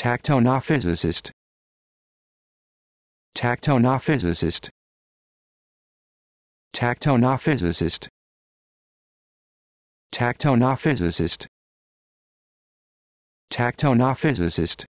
Tactonophysicist. Tactonophysicist. Tactonophysicist. Tactonophysicist. Tactonophysicist.